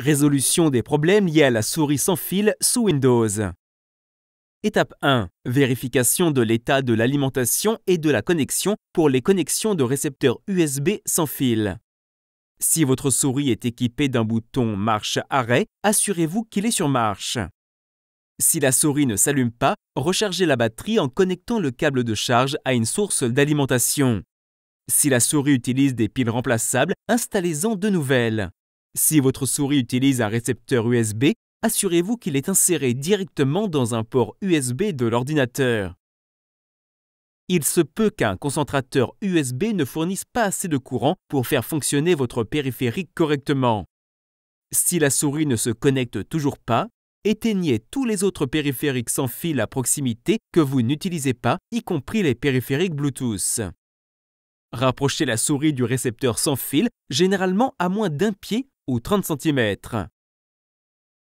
Résolution des problèmes liés à la souris sans fil sous Windows. Étape 1. Vérification de l'état de l'alimentation et de la connexion pour les connexions de récepteurs USB sans fil. Si votre souris est équipée d'un bouton marche-arrêt, assurez-vous qu'il est sur marche. Si la souris ne s'allume pas, rechargez la batterie en connectant le câble de charge à une source d'alimentation. Si la souris utilise des piles remplaçables, installez-en de nouvelles. Si votre souris utilise un récepteur USB, assurez-vous qu'il est inséré directement dans un port USB de l'ordinateur. Il se peut qu'un concentrateur USB ne fournisse pas assez de courant pour faire fonctionner votre périphérique correctement. Si la souris ne se connecte toujours pas, éteignez tous les autres périphériques sans fil à proximité que vous n'utilisez pas, y compris les périphériques Bluetooth. Rapprochez la souris du récepteur sans fil, généralement à moins d'un pied ou 30 cm.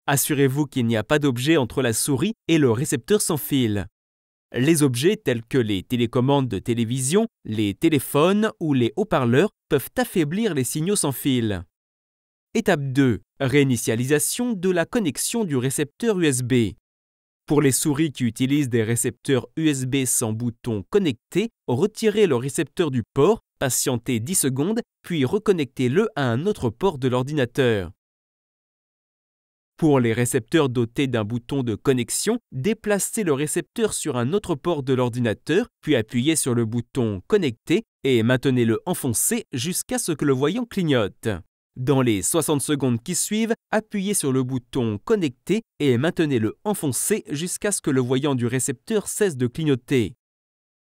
Assurez-vous qu'il n'y a pas d'objet entre la souris et le récepteur sans fil. Les objets tels que les télécommandes de télévision, les téléphones ou les haut-parleurs peuvent affaiblir les signaux sans fil. Étape 2. Réinitialisation de la connexion du récepteur USB. Pour les souris qui utilisent des récepteurs USB sans bouton connecté, retirez le récepteur du port Patientez 10 secondes, puis reconnectez-le à un autre port de l'ordinateur. Pour les récepteurs dotés d'un bouton de connexion, déplacez le récepteur sur un autre port de l'ordinateur, puis appuyez sur le bouton Connecter et maintenez-le enfoncé jusqu'à ce que le voyant clignote. Dans les 60 secondes qui suivent, appuyez sur le bouton Connecter et maintenez-le enfoncé jusqu'à ce que le voyant du récepteur cesse de clignoter.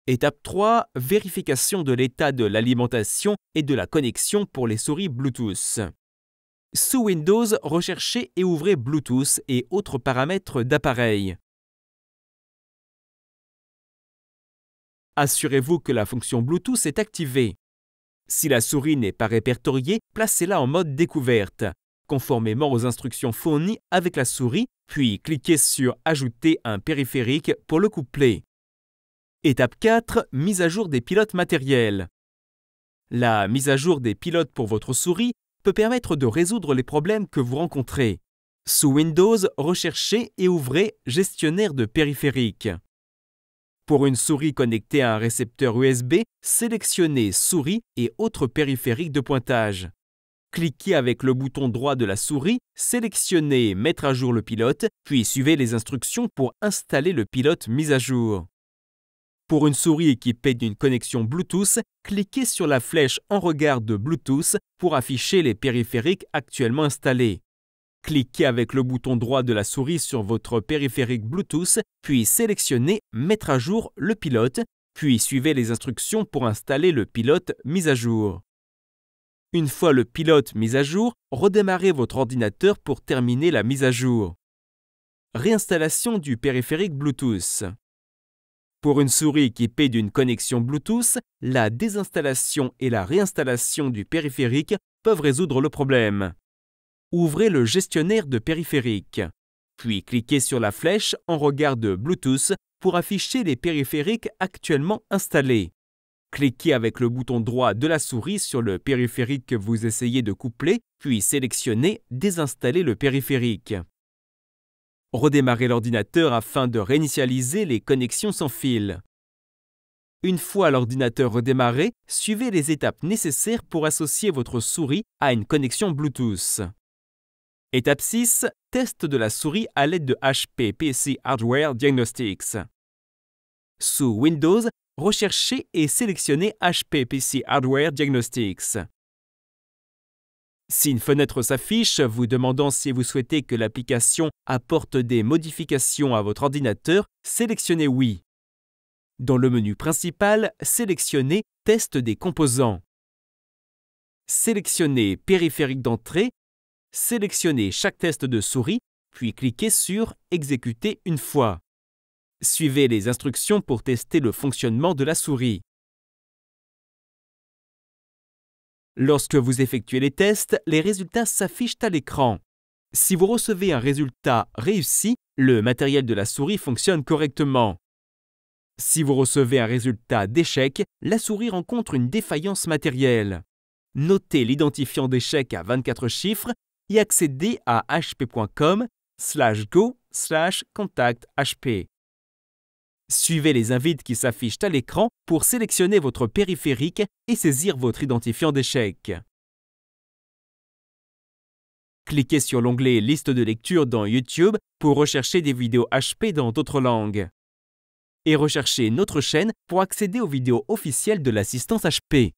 Étape 3, vérification de l'état de l'alimentation et de la connexion pour les souris Bluetooth. Sous Windows, recherchez et ouvrez Bluetooth et autres paramètres d'appareil. Assurez-vous que la fonction Bluetooth est activée. Si la souris n'est pas répertoriée, placez-la en mode découverte, conformément aux instructions fournies avec la souris, puis cliquez sur Ajouter un périphérique pour le coupler. Étape 4. Mise à jour des pilotes matériels. La mise à jour des pilotes pour votre souris peut permettre de résoudre les problèmes que vous rencontrez. Sous Windows, recherchez et ouvrez Gestionnaire de périphériques. Pour une souris connectée à un récepteur USB, sélectionnez Souris et autres périphériques de pointage. Cliquez avec le bouton droit de la souris, sélectionnez Mettre à jour le pilote, puis suivez les instructions pour installer le pilote mis à jour. Pour une souris équipée d'une connexion Bluetooth, cliquez sur la flèche en regard de Bluetooth pour afficher les périphériques actuellement installés. Cliquez avec le bouton droit de la souris sur votre périphérique Bluetooth, puis sélectionnez Mettre à jour le pilote, puis suivez les instructions pour installer le pilote mis à jour. Une fois le pilote mis à jour, redémarrez votre ordinateur pour terminer la mise à jour. Réinstallation du périphérique Bluetooth. Pour une souris équipée d'une connexion Bluetooth, la désinstallation et la réinstallation du périphérique peuvent résoudre le problème. Ouvrez le gestionnaire de périphériques, puis cliquez sur la flèche en regard de Bluetooth pour afficher les périphériques actuellement installés. Cliquez avec le bouton droit de la souris sur le périphérique que vous essayez de coupler, puis sélectionnez Désinstaller le périphérique. Redémarrez l'ordinateur afin de réinitialiser les connexions sans fil. Une fois l'ordinateur redémarré, suivez les étapes nécessaires pour associer votre souris à une connexion Bluetooth. Étape 6. Test de la souris à l'aide de HP PC Hardware Diagnostics. Sous Windows, recherchez et sélectionnez HP PC Hardware Diagnostics. Si une fenêtre s'affiche vous demandant si vous souhaitez que l'application apporte des modifications à votre ordinateur, sélectionnez Oui. Dans le menu principal, sélectionnez Test des composants. Sélectionnez Périphérique d'entrée, sélectionnez chaque test de souris, puis cliquez sur Exécuter une fois. Suivez les instructions pour tester le fonctionnement de la souris. Lorsque vous effectuez les tests, les résultats s'affichent à l'écran. Si vous recevez un résultat réussi, le matériel de la souris fonctionne correctement. Si vous recevez un résultat d'échec, la souris rencontre une défaillance matérielle. Notez l'identifiant d'échec à 24 chiffres et accédez à hp.com/go/contact-hp. Suivez les invites qui s'affichent à l'écran pour sélectionner votre périphérique et saisir votre identifiant d'échec. Cliquez sur l'onglet Liste de lecture dans YouTube pour rechercher des vidéos HP dans d'autres langues. Et recherchez notre chaîne pour accéder aux vidéos officielles de l'assistance HP.